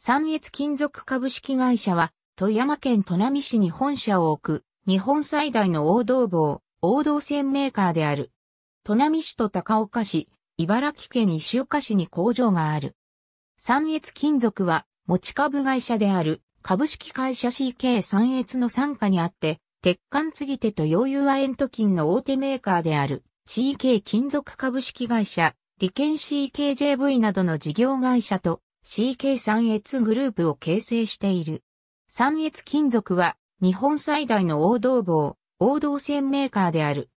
三越金属株式会社は、富山県砺波市に本社を置く、日本最大の王道棒、王道線メーカーである。砺波市と高岡市、茨城県石岡市に工場がある。三越金属は、持ち株会社である、株式会社 CK 三越の傘下にあって、鉄管継ぎ手と溶融エント金の大手メーカーである、CK 金属株式会社、利権 CKJV などの事業会社と、CK3 越グループを形成している。三越金属は日本最大の王道棒、王道線メーカーである。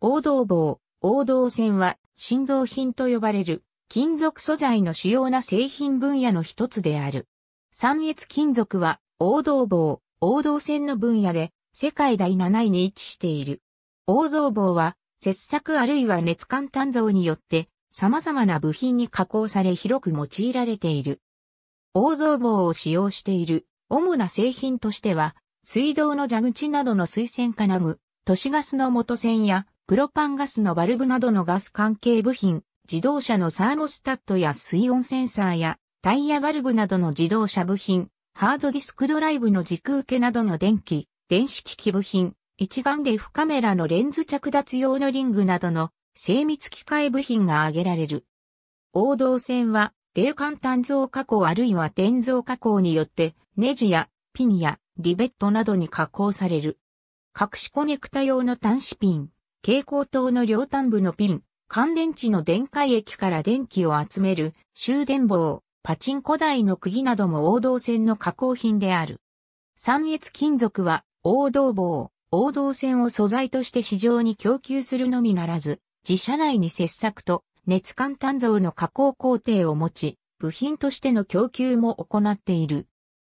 王道棒、王道線は振動品と呼ばれる金属素材の主要な製品分野の一つである。三越金属は王道棒、王道線の分野で世界第7位に位置している。王道棒は切削あるいは熱管炭造によって様々な部品に加工され広く用いられている。王道棒を使用している主な製品としては、水道の蛇口などの水栓金具、都市ガスの元栓やプロパンガスのバルブなどのガス関係部品、自動車のサーモスタットや水温センサーやタイヤバルブなどの自動車部品、ハードディスクドライブの軸受けなどの電気、電子機器部品、一眼レフカメラのレンズ着脱用のリングなどの精密機械部品が挙げられる。王道線は、冷感単造加工あるいは転造加工によって、ネジやピンやリベットなどに加工される。隠しコネクタ用の端子ピン、蛍光灯の両端部のピン、乾電池の電解液から電気を集める終電棒、パチンコ台の釘なども王道線の加工品である。三越金属は王道棒、王道線を素材として市場に供給するのみならず、自社内に切削と熱間炭造の加工工程を持ち、部品としての供給も行っている。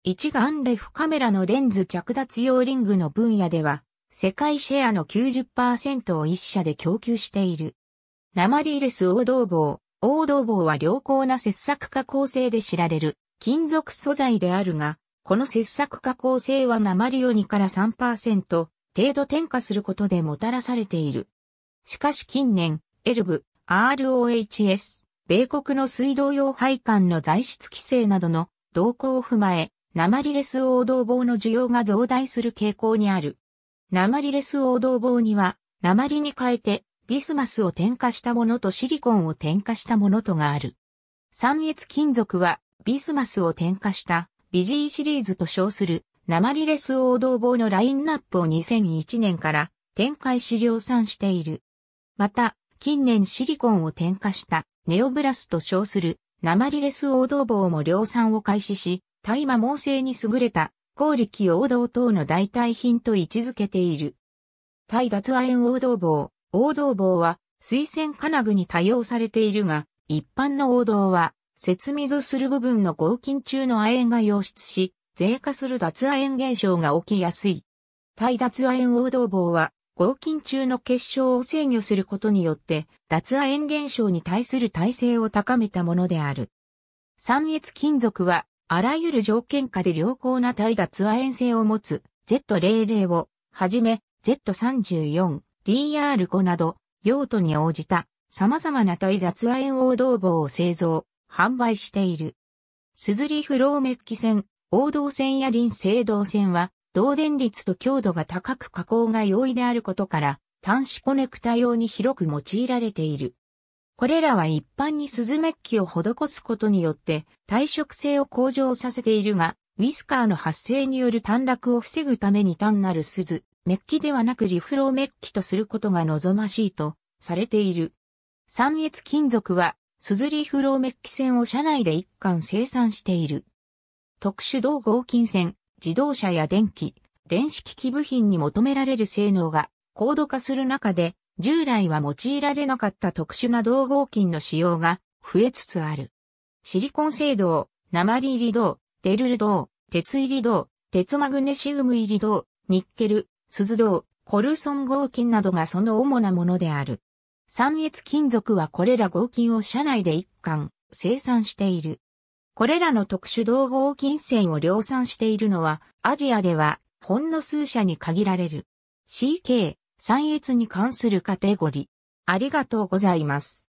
一眼レフカメラのレンズ着脱用リングの分野では、世界シェアの90%を一社で供給している。鉛レス王道棒。王道棒は良好な切削加工性で知られる金属素材であるが、この切削加工性は鉛を2から3%程度添加することでもたらされている。しかし近年、エルブ、ROHS、米国の水道用配管の材質規制などの動向を踏まえ、鉛レス黄銅棒の需要が増大する傾向にある。鉛レス黄銅棒には、鉛に変えて、ビスマスを添加したものとシリコンを添加したものとがある。三越金属は、ビスマスを添加した、ビジーシリーズと称する、鉛レス黄銅棒のラインナップを2001年から展開し量産している。また、近年シリコンを添加したネオブラスと称する鉛レス王道棒も量産を開始し、大麻猛性に優れた高力王道等の代替品と位置づけている。対脱亜鉛王道棒、王道棒は水洗金具に多用されているが、一般の王道は、説水する部分の合金中の亜鉛が溶出し、税化する脱亜鉛現象が起きやすい。対脱亜鉛王道棒は、合金中の結晶を制御することによって、脱亜鉛現象に対する耐性を高めたものである。三越金属は、あらゆる条件下で良好な対脱亜鉛性を持つ Z00 を、はじめ Z34、DR5 など、用途に応じた様々な対脱亜鉛黄銅棒を製造、販売している。スズリフローメッキ線、黄銅線や臨青銅線は、導電率と強度が高く加工が容易であることから、端子コネクタ用に広く用いられている。これらは一般に鈴メッキを施すことによって耐食性を向上させているが、ウィスカーの発生による短絡を防ぐために単なる鈴、メッキではなくリフローメッキとすることが望ましいとされている。三越金属は鈴リフローメッキ線を社内で一貫生産している。特殊銅合金線、自動車や電気、電子機器部品に求められる性能が高度化する中で、従来は用いられなかった特殊な銅合金の使用が増えつつある。シリコン製銅、鉛入り銅、デルル銅、鉄入り銅、鉄マグネシウム入り銅、ニッケル、鈴銅、コルソン合金などがその主なものである。三越金属はこれら合金を社内で一貫生産している。これらの特殊同合金線を量産しているのは、アジアでは、ほんの数社に限られる。CK、三越に関するカテゴリー。ありがとうございます。